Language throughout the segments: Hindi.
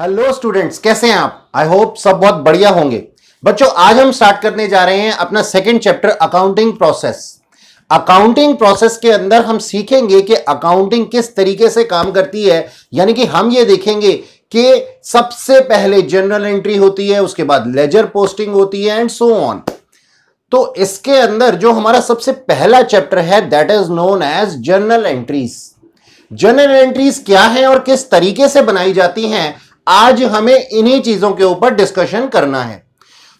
हेलो स्टूडेंट्स कैसे हैं आप आई होप सब बहुत बढ़िया होंगे बच्चों आज हम स्टार्ट करने जा रहे हैं अपना second chapter accounting process accounting process के अंदर हम सीखेंगे कि अकाउंटिंग किस तरीके से काम करती है यानी कि हम ये देखेंगे कि सबसे पहले जनरल एंट्री होती है उसके बाद लेजर पोस्टिंग होती है एंड सो ऑन तो इसके अंदर जो हमारा सबसे पहला चैप्टर है that is known as journal entries journal entries क्या है और किस तरीके से बनाई जाती हैं आज हमें इन्हीं चीजों के ऊपर डिस्कशन करना है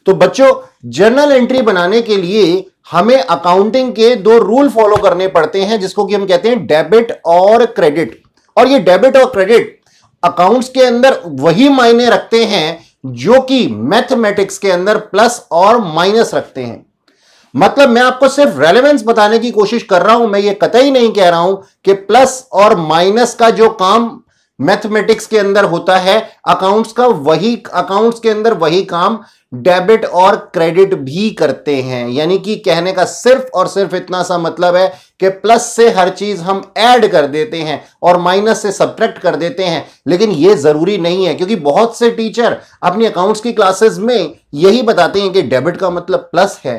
तो बच्चों जर्नल एंट्री बनाने के लिए हमें अकाउंटिंग के दो रूल फॉलो करने पड़ते हैं जिसको कि हम कहते हैं डेबिट और क्रेडिट और ये डेबिट और क्रेडिट अकाउंट्स के अंदर वही मायने रखते हैं जो कि मैथमेटिक्स के अंदर प्लस और माइनस रखते हैं मतलब मैं आपको सिर्फ रेलेवेंस बताने की कोशिश कर रहा हूं मैं ये कतई नहीं कह रहा हूं कि प्लस और माइनस का जो काम मैथमेटिक्स के अंदर होता है अकाउंट्स का वही अकाउंट्स के अंदर वही काम डेबिट और क्रेडिट भी करते हैं यानी कि कहने का सिर्फ और सिर्फ इतना सा मतलब है कि प्लस से हर चीज हम ऐड कर देते हैं और माइनस से सब्ट्रैक्ट कर देते हैं लेकिन ये जरूरी नहीं है क्योंकि बहुत से टीचर अपनी अकाउंट्स की क्लासेस में यही बताते हैं कि डेबिट का मतलब प्लस है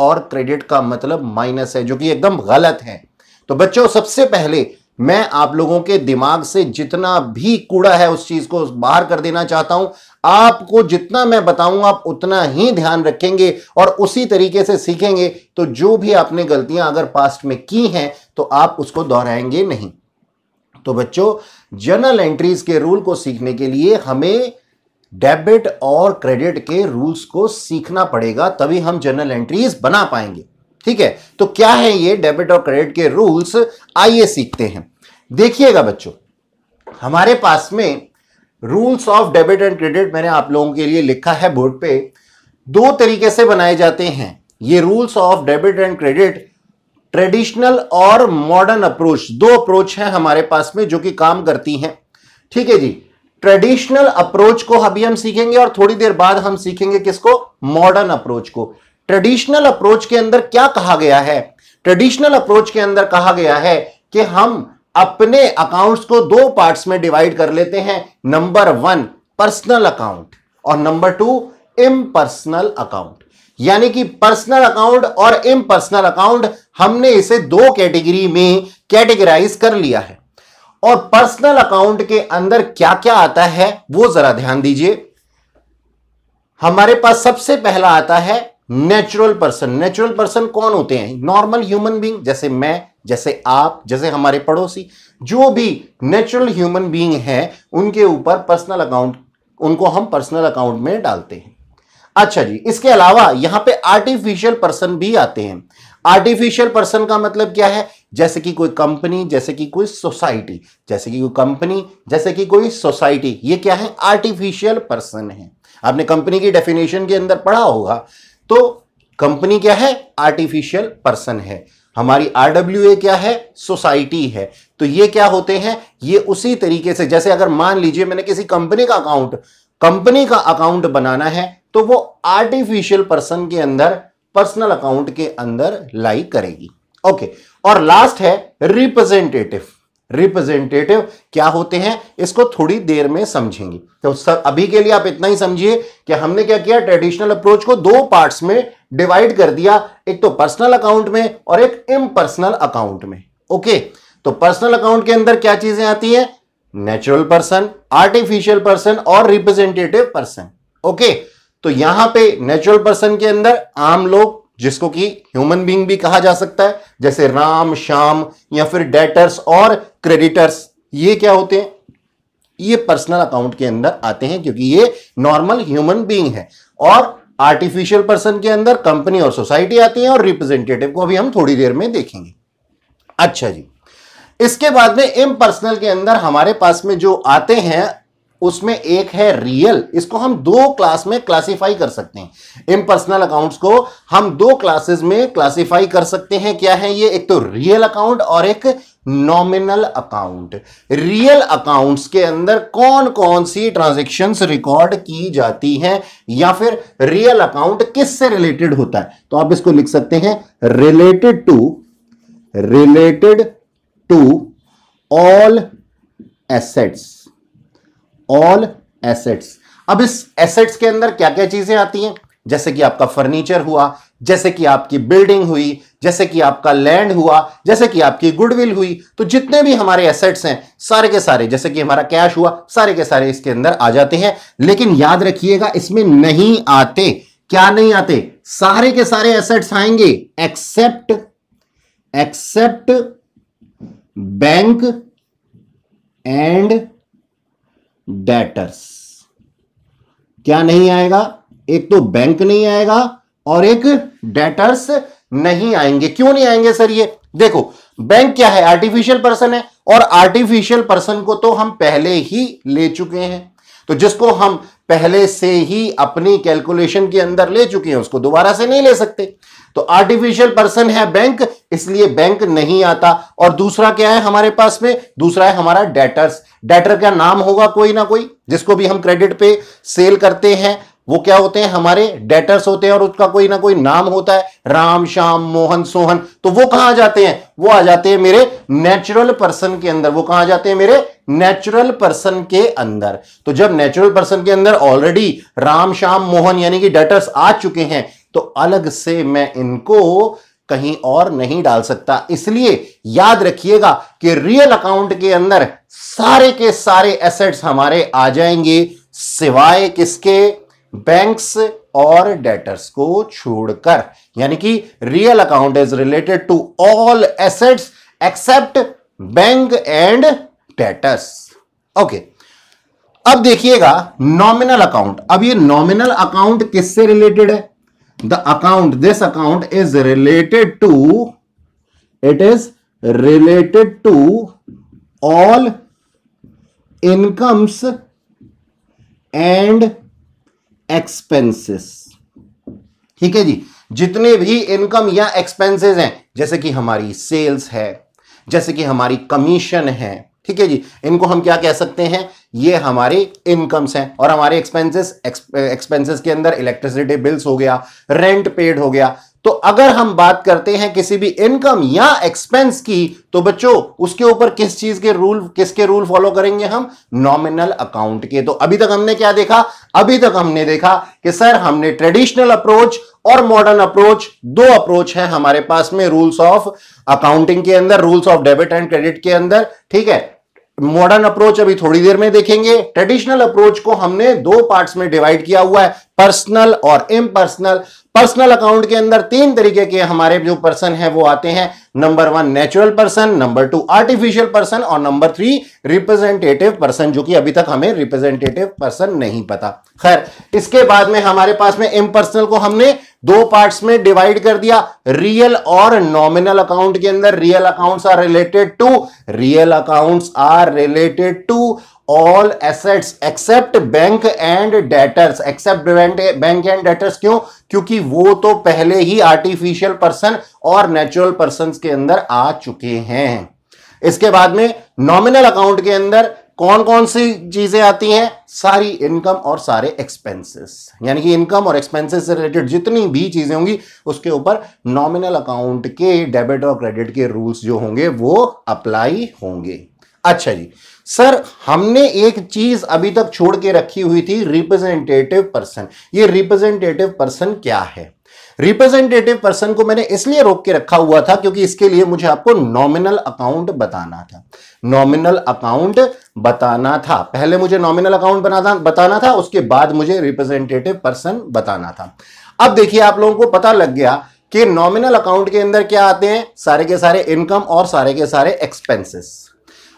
और क्रेडिट का मतलब माइनस है जो कि एकदम गलत है तो बच्चों सबसे पहले मैं आप लोगों के दिमाग से जितना भी कूड़ा है उस चीज को बाहर कर देना चाहता हूं आपको जितना मैं बताऊं आप उतना ही ध्यान रखेंगे और उसी तरीके से सीखेंगे तो जो भी आपने गलतियां अगर पास्ट में की हैं तो आप उसको दोहराएंगे नहीं तो बच्चों जनरल एंट्रीज के रूल को सीखने के लिए हमें डेबिट और क्रेडिट के रूल्स को सीखना पड़ेगा तभी हम जर्नल एंट्रीज बना पाएंगे ठीक है तो क्या है ये डेबिट और क्रेडिट के रूल्स आइए सीखते हैं देखिएगा बच्चों हमारे पास में rules of debit and credit मैंने आप लोगों के लिए लिखा है बोर्ड पे दो तरीके से बनाए जाते हैं ये rules of debit and credit traditional और मॉडर्न अप्रोच दो अप्रोच हैं हमारे पास में जो कि काम करती हैं ठीक है जी ट्रेडिशनल अप्रोच को अभी हम सीखेंगे और थोड़ी देर बाद हम सीखेंगे किसको मॉडर्न अप्रोच को ट्रेडिशनल अप्रोच के अंदर क्या कहा गया है ट्रेडिशनल अप्रोच के अंदर कहा गया है कि हम अपने अकाउंट्स को दो पार्ट्स में डिवाइड कर लेते हैं नंबर वन पर्सनल अकाउंट और नंबर टू इम्पर्सनल अकाउंट यानी कि पर्सनल अकाउंट और इम्पर्सनल अकाउंट हमने इसे दो कैटेगरी में कैटेगराइज कर लिया है और पर्सनल अकाउंट के अंदर क्या क्या आता है वो जरा ध्यान दीजिए हमारे पास सबसे पहला आता है नेचुरल पर्सन नेचुरल पर्सन कौन होते हैं नॉर्मल ह्यूमन बींग जैसे मैं जैसे आप जैसे हमारे पड़ोसी जो भी नेचुरल ह्यूमन बींग है उनके ऊपर पर्सनल अकाउंट उनको हम पर्सनल अकाउंट में डालते हैं अच्छा जी इसके अलावा यहां पे आर्टिफिशियल पर्सन भी आते हैं आर्टिफिशियल पर्सन का मतलब क्या है जैसे कि कोई कंपनी जैसे कि कोई सोसाइटी जैसे कि कोई कंपनी जैसे कि कोई सोसाइटी ये क्या है आर्टिफिशियल पर्सन है आपने कंपनी की डेफिनेशन के अंदर पढ़ा होगा तो कंपनी क्या है आर्टिफिशियल पर्सन है हमारी आरडब्ल्यू क्या है सोसाइटी है तो ये क्या होते हैं ये उसी तरीके से जैसे अगर मान लीजिए मैंने किसी कंपनी का अकाउंट कंपनी का अकाउंट बनाना है तो वो आर्टिफिशियल पर्सन के अंदर पर्सनल अकाउंट के अंदर लाई करेगी ओके और लास्ट है रिप्रेजेंटेटिव रिप्रेजेंटेटिव क्या होते हैं इसको थोड़ी देर में समझेंगे तो सर अभी के लिए आप इतना ही समझिए कि हमने क्या किया ट्रेडिशनल अप्रोच को दो पार्ट्स में डिवाइड कर दिया एक तो पर्सनल अकाउंट में और एक इम्पर्सनल अकाउंट में ओके तो पर्सनल अकाउंट के अंदर क्या चीजें आती हैं नेचुरल पर्सन आर्टिफिशियल पर्सन और रिप्रेजेंटेटिव पर्सन ओके okay. तो यहां पे नेचुरल पर्सन के अंदर आम लोग जिसको कि ह्यूमन बींग भी कहा जा सकता है जैसे राम श्याम या फिर डेटर्स और क्रेडिटर्स ये क्या होते हैं ये पर्सनल अकाउंट के अंदर आते हैं क्योंकि ये नॉर्मल ह्यूमन बीइंग है और आर्टिफिशियल पर्सन के अंदर कंपनी और सोसाइटी आती है और रिप्रेजेंटेटिव को अभी हम थोड़ी देर में देखेंगे अच्छा जी इसके बाद में इम पर्सनल के अंदर हमारे पास में जो आते हैं उसमें एक है रियल इसको हम दो क्लास में क्लासिफाई कर सकते हैं इम्पर्सनल अकाउंट्स को हम दो क्लासेस में क्लासिफाई कर सकते हैं क्या है ये एक तो रियल अकाउंट और एक नॉमिनल अकाउंट रियल अकाउंट्स के अंदर कौन कौन सी ट्रांजेक्शन्स रिकॉर्ड की जाती हैं या फिर रियल अकाउंट किससे रिलेटेड होता है तो आप इसको लिख सकते हैं related to related to all assets all assets अब इस एसेट्स के अंदर क्या क्या चीजें आती हैं जैसे कि आपका फर्नीचर हुआ जैसे कि आपकी बिल्डिंग हुई जैसे कि आपका लैंड हुआ जैसे कि आपकी गुडविल हुई तो जितने भी हमारे एसेट्स हैं सारे के सारे जैसे कि हमारा कैश हुआ सारे के सारे इसके अंदर आ जाते हैं लेकिन याद रखिएगा इसमें नहीं आते क्या नहीं आते सारे के सारे एसेट्स आएंगे except except bank and debtors क्या नहीं आएगा एक तो बैंक नहीं आएगा और एक डेटर्स नहीं आएंगे क्यों नहीं आएंगे सर ये देखो बैंक क्या है आर्टिफिशियल पर्सन है और आर्टिफिशियल पर्सन को तो हम पहले ही ले चुके हैं तो जिसको हम पहले से ही अपनी कैलकुलेशन के अंदर ले चुके हैं उसको दोबारा से नहीं ले सकते तो आर्टिफिशियल पर्सन है बैंक इसलिए बैंक नहीं आता और दूसरा क्या है हमारे पास में दूसरा है हमारा डेटर्स डेटर का नाम होगा कोई ना कोई जिसको भी हम क्रेडिट पे सेल करते हैं वो क्या होते हैं हमारे डेटर्स होते हैं और उसका कोई ना कोई नाम होता है राम श्याम मोहन सोहन तो वो कहां आ जाते हैं वो आ जाते हैं मेरे नेचुरल पर्सन के अंदर वो कहां आ जाते हैं मेरे नेचुरल पर्सन के अंदर तो जब नेचुरल पर्सन के अंदर ऑलरेडी राम श्याम मोहन यानी कि डेटर्स आ चुके हैं तो अलग से मैं इनको कहीं और नहीं डाल सकता इसलिए याद रखिएगा कि रियल अकाउंट के अंदर सारे के सारे एसेट्स हमारे आ जाएंगे सिवाय किसके बैंक्स और डेटर्स को छोड़कर यानी कि real account is related to all assets except bank and debtors okay अब देखिएगा नॉमिनल अकाउंट अब ये नॉमिनल अकाउंट किससे रिलेटेड है the account this account is related to it is related to all incomes and expenses ठीक है जी जितने भी इनकम या एक्सपेंसेस हैं जैसे कि हमारी सेल्स है जैसे कि हमारी कमीशन है ठीक है जी इनको हम क्या कह सकते हैं ये हमारे इनकम्स हैं और हमारे एक्सपेंसेस एक्सपेंसेस के अंदर इलेक्ट्रिसिटी बिल्स हो गया रेंट पेड हो गया तो अगर हम बात करते हैं किसी भी इनकम या एक्सपेंस की तो बच्चों उसके ऊपर किस चीज के रूल किसके रूल फॉलो करेंगे हम नॉमिनल अकाउंट के तो अभी तक हमने क्या देखा अभी तक हमने देखा कि सर हमने ट्रेडिशनल अप्रोच और मॉडर्न अप्रोच दो अप्रोच है हमारे पास में रूल्स ऑफ अकाउंटिंग के अंदर rules of debit and credit के अंदर ठीक है मॉडर्न अप्रोच अभी थोड़ी देर में देखेंगे ट्रेडिशनल अप्रोच को हमने दो पार्ट्स में डिवाइड किया हुआ है पर्सनल और पर्सनल पर्सनल अकाउंट के अंदर तीन तरीके के हमारे जो पर्सन है वो आते हैं number one natural person number two artificial person और नंबर थ्री रिप्रेजेंटेटिव पर्सन जो कि अभी तक हमें रिप्रेजेंटेटिव पर्सन नहीं पता खैर इसके बाद में हमारे पास में इम्पर्सनल को हमने दो पार्ट्स में डिवाइड कर दिया रियल और नॉमिनल अकाउंट के अंदर real accounts are related to real accounts are related to all assets except bank and debtors except bank and debtors क्यों क्योंकि वो तो पहले ही आर्टिफिशियल पर्सन और नेचुरल पर्सन इसके अंदर आ चुके हैं इसके बाद में नॉमिनल अकाउंट के अंदर कौन कौन सी चीजें आती हैं सारी इनकम और सारे एक्सपेंसेस यानी कि इनकम और एक्सपेंसेस से रिलेटेड जितनी भी चीजें होंगी उसके ऊपर नॉमिनल अकाउंट के डेबिट और क्रेडिट के रूल्स जो होंगे वो अप्लाई होंगे अच्छा जी सर हमने एक चीज अभी तक छोड़ के रखी हुई थी रिप्रेजेंटेटिव पर्सन ये रिप्रेजेंटेटिव पर्सन क्या है रिप्रेजेंटेटिव पर्सन को मैंने इसलिए रोक के रखा हुआ था क्योंकि इसके लिए मुझे आपको नॉमिनल अकाउंट बताना था नॉमिनल अकाउंट बताना था पहले मुझे नॉमिनल अकाउंट बताना था उसके बाद मुझे रिप्रेजेंटेटिव पर्सन बताना था अब देखिए आप लोगों को पता लग गया कि नॉमिनल अकाउंट के अंदर क्या आते हैं सारे के सारे इनकम और सारे के सारे एक्सपेंसेस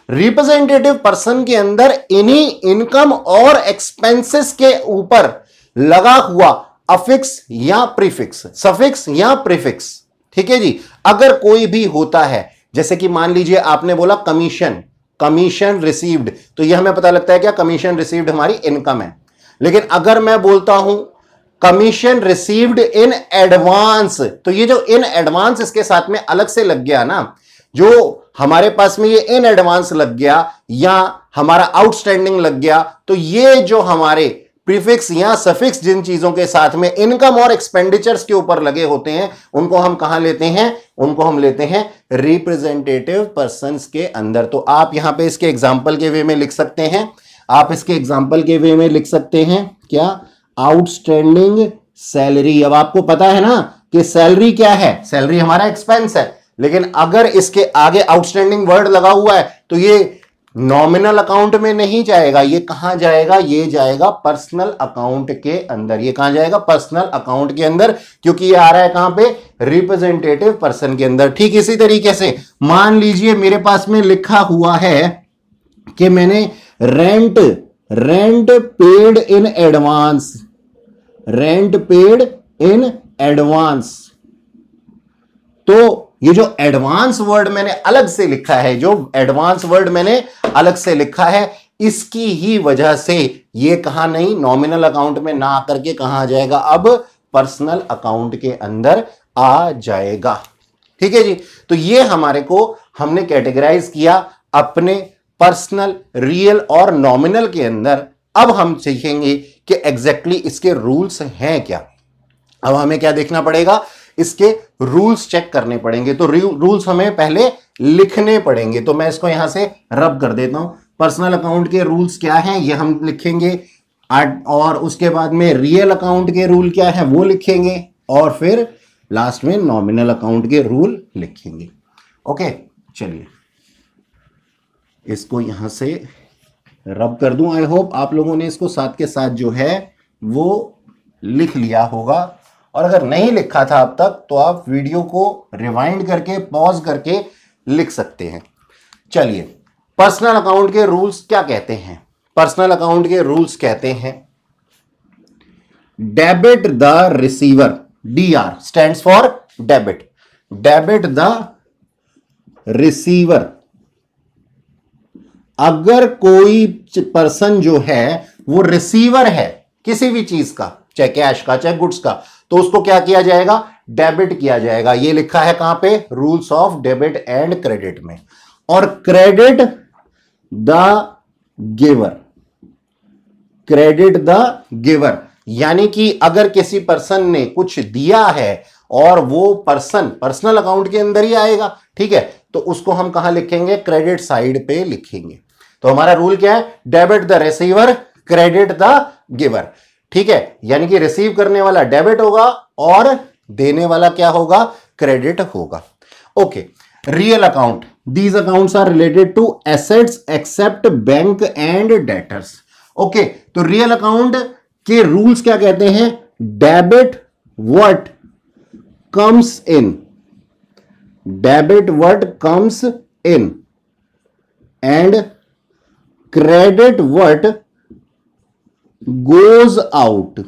रिप्रेजेंटेटिव पर्सन के अंदर इन्हीं इनकम और एक्सपेंसेस के ऊपर लगा हुआ अफिक्स या प्रीफिक्स सफिक्स या प्रीफिक्स ठीक है जी अगर कोई भी होता है जैसे कि मान लीजिए आपने बोला कमीशन कमीशन रिसीव्ड तो यह हमें पता लगता है क्या कमीशन रिसीव्ड हमारी इनकम है लेकिन अगर मैं बोलता हूं कमीशन रिसीव्ड इन एडवांस तो ये जो इन एडवांस इसके साथ में अलग से लग गया ना जो हमारे पास में ये इन एडवांस लग गया या हमारा आउटस्टैंडिंग लग गया तो ये जो हमारे प्रीफिक्स या सफिक्स जिन चीजों के साथ में इनकम और एक्सपेंडिचर्स के ऊपर लगे होते हैं उनको हम कहा लेते हैं उनको हम लेते हैं रिप्रेजेंटेटिव पर्सन के अंदर तो आप यहां पे इसके एग्जाम्पल के वे में लिख सकते हैं आप इसके एग्जाम्पल के वे में लिख सकते हैं क्या आउटस्टैंडिंग सैलरी अब आपको पता है ना कि सैलरी क्या है सैलरी हमारा एक्सपेंस है लेकिन अगर इसके आगे आउटस्टैंडिंग वर्ड लगा हुआ है तो ये नॉमिनल अकाउंट में नहीं जाएगा ये कहां जाएगा ये जाएगा पर्सनल अकाउंट के अंदर ये कहा जाएगा पर्सनल अकाउंट के अंदर क्योंकि ये आ रहा है कहां पे रिप्रेजेंटेटिव पर्सन के अंदर ठीक इसी तरीके से मान लीजिए मेरे पास में लिखा हुआ है कि मैंने rent rent paid in advance rent paid in advance तो ये जो एडवांस वर्ड मैंने अलग से लिखा है जो एडवांस वर्ड मैंने अलग से लिखा है इसकी ही वजह से ये कहा नहीं नॉमिनल अकाउंट में ना आकर के कहा जाएगा अब पर्सनल अकाउंट के अंदर आ जाएगा ठीक है जी तो ये हमारे को हमने कैटेगराइज किया अपने पर्सनल रियल और नॉमिनल के अंदर अब हम सीखेंगे कि एग्जैक्टली exactly इसके रूल्स हैं क्या अब हमें क्या देखना पड़ेगा इसके रूल्स चेक करने पड़ेंगे तो रूल्स हमें पहले लिखने पड़ेंगे तो मैं इसको यहां से रब कर देता हूं पर्सनल अकाउंट के रूल्स क्या हैं ये हम लिखेंगे और उसके बाद में रियल अकाउंट के रूल क्या है वो लिखेंगे और फिर लास्ट में नॉमिनल अकाउंट के रूल लिखेंगे ओके चलिए इसको यहां से रब कर दूं आई होप आप लोगों ने इसको साथ के साथ जो है वो लिख लिया होगा और अगर नहीं लिखा था अब तक तो आप वीडियो को रिवाइंड करके पॉज करके लिख सकते हैं चलिए पर्सनल अकाउंट के रूल्स क्या कहते हैं पर्सनल अकाउंट के रूल्स कहते हैं debit the receiver D R stand for debit debit the receiver अगर कोई पर्सन जो है वो रिसीवर है किसी भी चीज का चाहे कैश का चाहे गुड्स का तो उसको क्या किया जाएगा डेबिट किया जाएगा ये लिखा है कहां पे rules of debit and credit में और credit the giver credit the giver यानी कि अगर किसी पर्सन ने कुछ दिया है और वो पर्सन पर्सनल अकाउंट के अंदर ही आएगा ठीक है तो उसको हम कहा लिखेंगे क्रेडिट साइड पे लिखेंगे तो हमारा रूल क्या है debit the receiver credit the giver ठीक है यानी कि रिसीव करने वाला डेबिट होगा और देने वाला क्या होगा क्रेडिट होगा okay real account these accounts are related to assets except bank and debtors okay तो रियल अकाउंट के रूल्स क्या कहते हैं debit what comes in debit what comes in and credit what goes out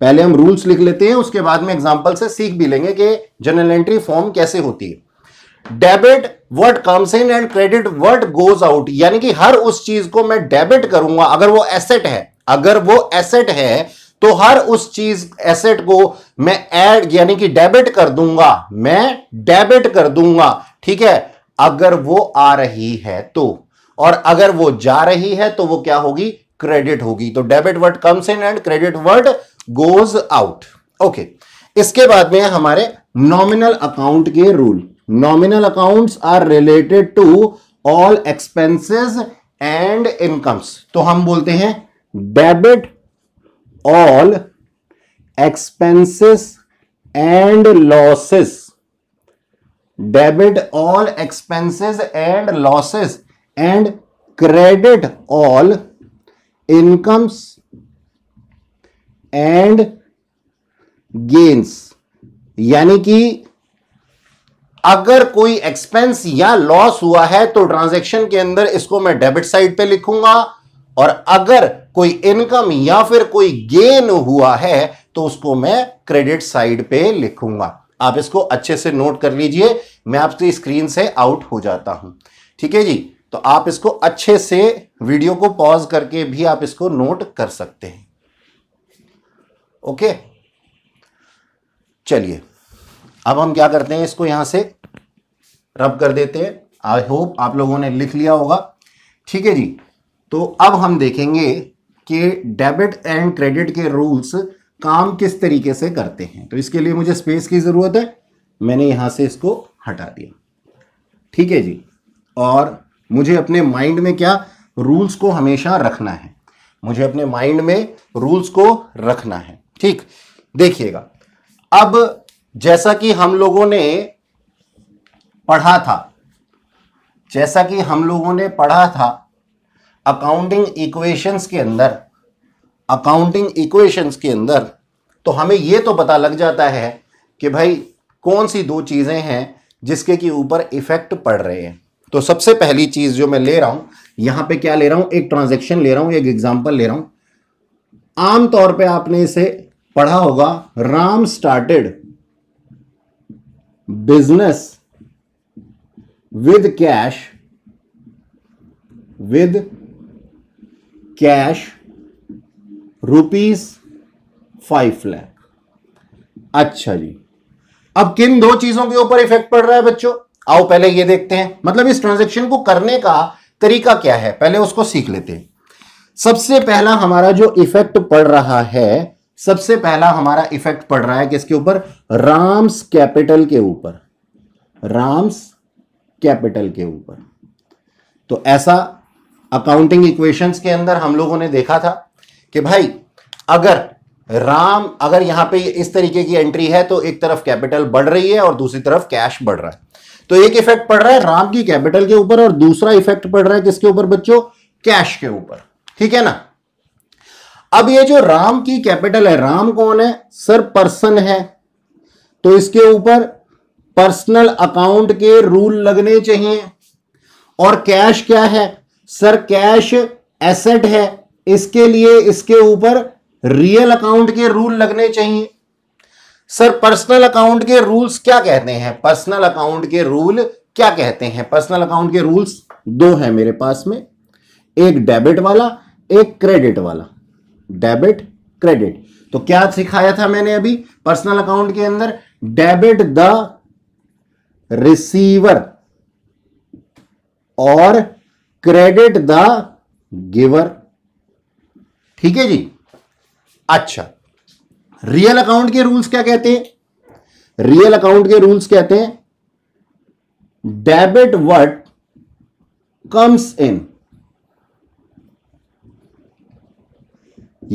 पहले हम रूल्स लिख लेते हैं उसके बाद में एग्जांपल से सीख भी लेंगे कि जनरल एंट्री फॉर्म कैसे होती है debit what comes in and credit what goes out यानी कि हर उस चीज को मैं डेबिट करूंगा अगर वो एसेट है अगर वो एसेट है तो हर उस चीज एसेट को मैं ऐड यानी कि डेबिट कर दूंगा मैं डेबिट कर दूंगा ठीक है अगर वो आ रही है तो और अगर वो जा रही है तो वो क्या होगी क्रेडिट होगी तो debit what comes in and credit what goes out okay इसके बाद में हमारे नॉमिनल अकाउंट के rule nominal accounts are related to all expenses and incomes तो हम बोलते हैं debit all expenses and losses debit all expenses and losses and credit all incomes and gains यानी कि अगर कोई एक्सपेंस या लॉस हुआ है तो ट्रांजैक्शन के अंदर इसको मैं डेबिट साइड पे लिखूंगा और अगर कोई इनकम या फिर कोई गेन हुआ है तो उसको मैं क्रेडिट साइड पे लिखूंगा आप इसको अच्छे से नोट कर लीजिए मैं आपकी स्क्रीन से आउट हो जाता हूं ठीक है जी तो आप इसको अच्छे से वीडियो को पॉज करके भी आप इसको नोट कर सकते हैं ओके चलिए अब हम क्या करते हैं इसको यहां से रब कर देते हैं आई होप आप लोगों ने लिख लिया होगा ठीक है जी तो अब हम देखेंगे कि डेबिट एंड क्रेडिट के रूल्स काम किस तरीके से करते हैं तो इसके लिए मुझे स्पेस की ज़रूरत है मैंने यहां से इसको हटा दिया ठीक है जी और मुझे अपने माइंड में क्या रूल्स को हमेशा रखना है मुझे अपने माइंड में रूल्स को रखना है ठीक देखिएगा अब जैसा कि हम लोगों ने पढ़ा था जैसा कि हम लोगों ने पढ़ा था अकाउंटिंग इक्वेशंस के अंदर अकाउंटिंग इक्वेशंस के अंदर तो हमें यह तो पता लग जाता है कि भाई कौन सी दो चीज़ें हैं जिसके कि ऊपर इफेक्ट पड़ रहे हैं तो सबसे पहली चीज़ जो मैं ले रहा हूं यहां पे क्या ले रहा हूं एक ट्रांजेक्शन ले रहा हूं एक एग्जाम्पल ले रहा हूं आमतौर पर आपने इसे पढ़ा होगा Ram started business with cash with cash rupees five lakh अच्छा जी अब किन दो चीजों के ऊपर इफेक्ट पड़ रहा है बच्चों आओ पहले ये देखते हैं मतलब इस ट्रांजेक्शन को करने का तरीका क्या है पहले उसको सीख लेते हैं सबसे पहला हमारा जो इफेक्ट पड़ रहा है सबसे पहला हमारा इफेक्ट पड़ रहा है किसके ऊपर राम्स कैपिटल के ऊपर राम्स कैपिटल के ऊपर तो ऐसा अकाउंटिंग इक्वेशंस के अंदर हम लोगों ने देखा था कि भाई अगर राम अगर यहां पे इस तरीके की एंट्री है तो एक तरफ कैपिटल बढ़ रही है और दूसरी तरफ कैश बढ़ रहा है तो एक इफेक्ट पड़ रहा है राम की कैपिटल के ऊपर और दूसरा इफेक्ट पड़ रहा है किसके ऊपर बच्चों कैश के ऊपर ठीक है ना अब ये जो राम की कैपिटल है राम कौन है सर पर्सन है तो इसके ऊपर पर्सनल अकाउंट के रूल लगने चाहिए और कैश क्या है सर कैश एसेट है इसके लिए इसके ऊपर रियल अकाउंट के रूल लगने चाहिए सर पर्सनल अकाउंट के रूल्स क्या कहते हैं पर्सनल अकाउंट के रूल क्या कहते हैं पर्सनल अकाउंट के रूल्स दो हैं मेरे पास में एक डेबिट वाला एक क्रेडिट वाला डेबिट क्रेडिट तो क्या सिखाया था मैंने अभी पर्सनल अकाउंट के अंदर डेबिट द रिसीवर और क्रेडिट द गिवर ठीक है जी अच्छा रियल अकाउंट के रूल्स क्या कहते हैं रियल अकाउंट के रूल्स कहते हैं डेबिट वट कम्स इन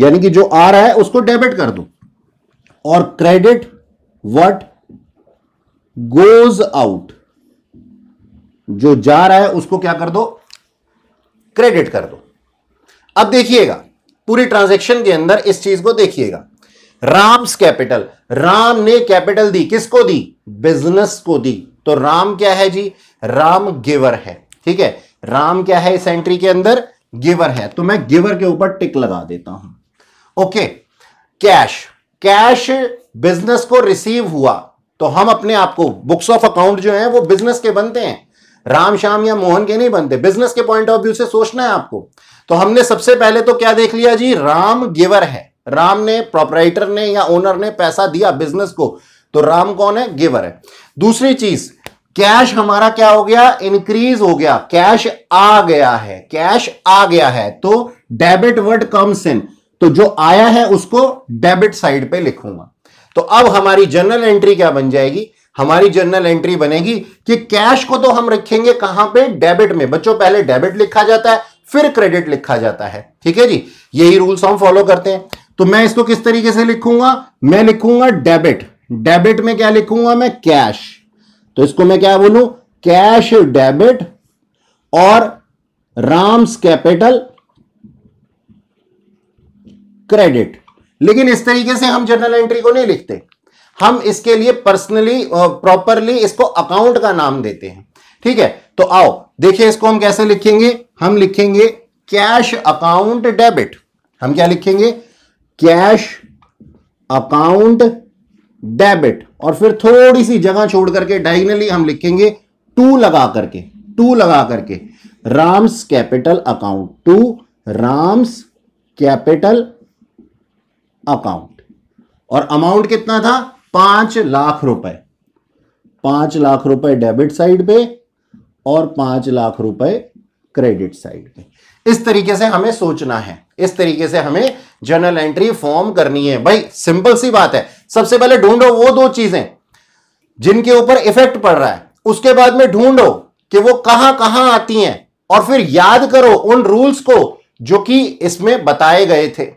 यानी कि जो आ रहा है उसको डेबिट कर दो और क्रेडिट वट गोज आउट जो जा रहा है उसको क्या कर दो क्रेडिट कर दो अब देखिएगा पूरी ट्रांजैक्शन के अंदर इस चीज को देखिएगा राम्स कैपिटल राम ने कैपिटल दी किसको दी बिजनेस को दी तो राम क्या है जी राम गिवर है ठीक है राम क्या है इस एंट्री के अंदर गिवर है तो मैं गिवर के ऊपर टिक लगा देता हूं ओके कैश कैश बिजनेस को रिसीव हुआ तो हम अपने आप को बुक्स ऑफ अकाउंट जो है वो बिजनेस के बनते हैं राम श्याम या मोहन के नहीं बनते बिजनेस के पॉइंट ऑफ व्यू से सोचना है आपको तो हमने सबसे पहले तो क्या देख लिया जी राम गिवर है राम ने प्रोपराइटर ने या ओनर ने पैसा दिया बिजनेस को तो राम कौन है गिवर है दूसरी चीज कैश हमारा क्या हो गया इंक्रीज हो गया कैश आ गया है कैश आ गया है तो डेबिट वर्ड कम्स इन तो जो आया है उसको डेबिट साइड पे लिखूंगा तो अब हमारी जनरल एंट्री क्या बन जाएगी हमारी जनरल एंट्री बनेगी कि कैश को तो हम रखेंगे कहां पे डेबिट में बच्चों पहले डेबिट लिखा जाता है फिर क्रेडिट लिखा जाता है ठीक है जी यही रूल्स हम फॉलो करते हैं तो मैं इसको किस तरीके से लिखूंगा मैं लिखूंगा डेबिट डेबिट में क्या लिखूंगा मैं कैश तो इसको मैं क्या बोलू कैश डेबिट और राम्स कैपिटल क्रेडिट लेकिन इस तरीके से हम जर्नल एंट्री को नहीं लिखते हम इसके लिए पर्सनली प्रॉपरली इसको अकाउंट का नाम देते हैं ठीक है तो आओ देखिए इसको हम कैसे लिखेंगे हम लिखेंगे कैश अकाउंट डेबिट हम क्या लिखेंगे कैश अकाउंट डेबिट और फिर थोड़ी सी जगह छोड़ करके डायगनली हम लिखेंगे टू लगा करके टू लगा करके Ram's capital account to Ram's capital account और अमाउंट कितना था पांच लाख रुपए पांच लाख रुपए डेबिट साइड पे और पांच लाख रुपए क्रेडिट साइड पे इस तरीके से हमें सोचना है इस तरीके से हमें जर्नल एंट्री फॉर्म करनी है भाई सिंपल सी बात है सबसे पहले ढूंढो वो दो चीजें जिनके ऊपर इफेक्ट पड़ रहा है उसके बाद में ढूंढो कि वो कहां कहां आती हैं और फिर याद करो उन रूल्स को जो कि इसमें बताए गए थे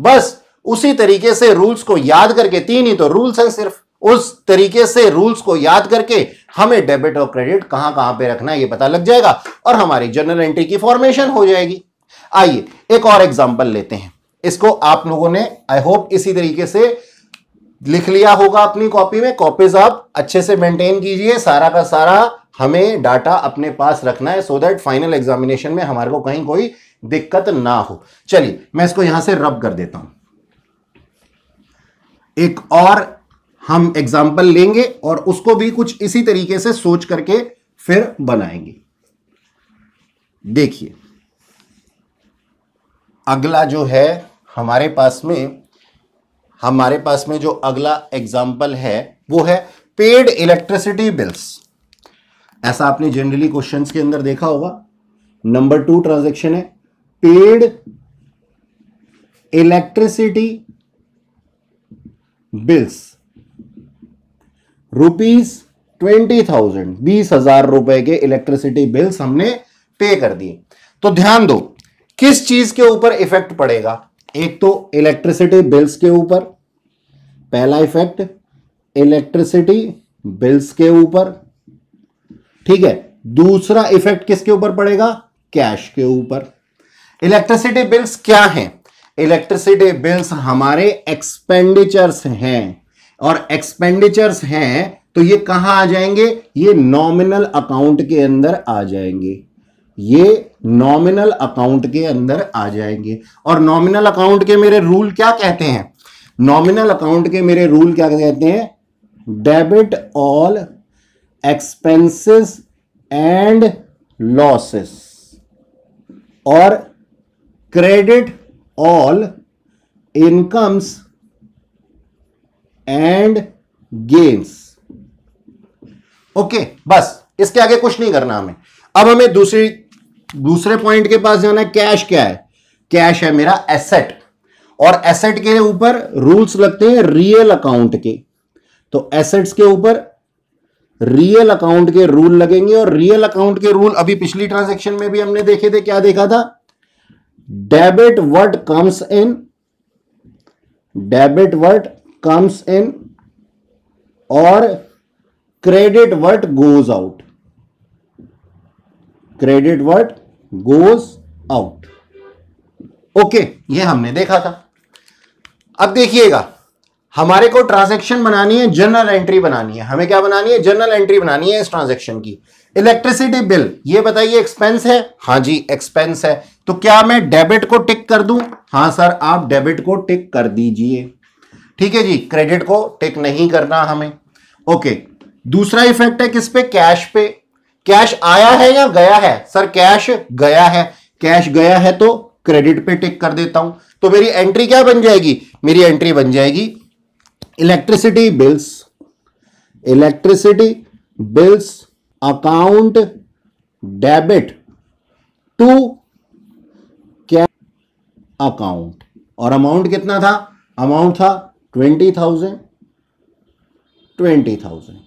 बस उसी तरीके से रूल्स को याद करके तीन ही तो रूल्स हैं सिर्फ उस तरीके से रूल्स को याद करके हमें डेबिट और क्रेडिट कहां कहां पे रखना है ये पता लग जाएगा और हमारी जर्नल एंट्री की फॉर्मेशन हो जाएगी आइए एक और एग्जांपल लेते हैं इसको आप लोगों ने आई होप इसी तरीके से लिख लिया होगा अपनी कॉपी में कॉपीज आप अच्छे से मेंटेन कीजिए सारा का सारा हमें डाटा अपने पास रखना है सो दैट फाइनल एग्जामिनेशन में हमारे को कहीं कोई दिक्कत ना हो चलिए मैं इसको यहां से रब कर देता हूं एक और हम एग्जाम्पल लेंगे और उसको भी कुछ इसी तरीके से सोच करके फिर बनाएंगे देखिए अगला जो है हमारे पास में हमारे पास में जो अगला एग्जाम्पल है वो है पेड इलेक्ट्रिसिटी बिल्स ऐसा आपने जनरली क्वेश्चंस के अंदर देखा होगा नंबर टू ट्रांजेक्शन है paid electricity bills rupees twenty thousand बीस हजार रुपए के इलेक्ट्रिसिटी बिल्स हमने पे कर दिए तो ध्यान दो किस चीज के ऊपर इफेक्ट पड़ेगा एक तो इलेक्ट्रिसिटी बिल्स के ऊपर पहला इफेक्ट इलेक्ट्रिसिटी बिल्स के ऊपर ठीक है दूसरा इफेक्ट किसके ऊपर पड़ेगा कैश के ऊपर इलेक्ट्रिसिटी बिल्स क्या है इलेक्ट्रिसिटी बिल्स हमारे एक्सपेंडिचर्स हैं और एक्सपेंडिचर्स हैं तो ये कहां आ जाएंगे ये नॉमिनल अकाउंट के अंदर आ जाएंगे ये नॉमिनल अकाउंट के अंदर आ जाएंगे और नॉमिनल अकाउंट के मेरे रूल क्या कहते हैं नॉमिनल अकाउंट के मेरे रूल क्या कहते हैं debit all expenses and losses और credit all incomes and gains okay बस इसके आगे कुछ नहीं करना हमें अब हमें दूसरी दूसरे पॉइंट के पास जाना है कैश क्या है कैश है मेरा एसेट और एसेट के ऊपर रूल्स लगते हैं रियल अकाउंट के तो एसेट्स के ऊपर रियल अकाउंट के रूल लगेंगे और रियल अकाउंट के रूल अभी पिछली ट्रांजैक्शन में भी हमने देखे थे क्या देखा था debit what comes in debit what comes in और credit what goes out credit what goes out okay ये हमने देखा था अब देखिएगा हमारे को ट्रांजैक्शन बनानी है जनरल एंट्री बनानी है हमें क्या बनानी है जनरल एंट्री बनानी है इस ट्रांजैक्शन की इलेक्ट्रिसिटी बिल ये बताइए एक्सपेंस है हाँ जी एक्सपेंस है तो क्या मैं डेबिट को टिक कर दूं हाँ सर आप डेबिट को टिक कर दीजिए ठीक है जी क्रेडिट को टिक नहीं करना हमें ओके दूसरा इफेक्ट है किस पे कैश पे कैश आया है या गया है सर कैश गया है कैश गया है तो क्रेडिट पे टिक कर देता हूं तो मेरी एंट्री क्या बन जाएगी मेरी एंट्री बन जाएगी electricity bills electricity bills account debit to cash account और अमाउंट कितना था अमाउंट था ट्वेंटी थाउजेंड ट्वेंटी थाउजेंड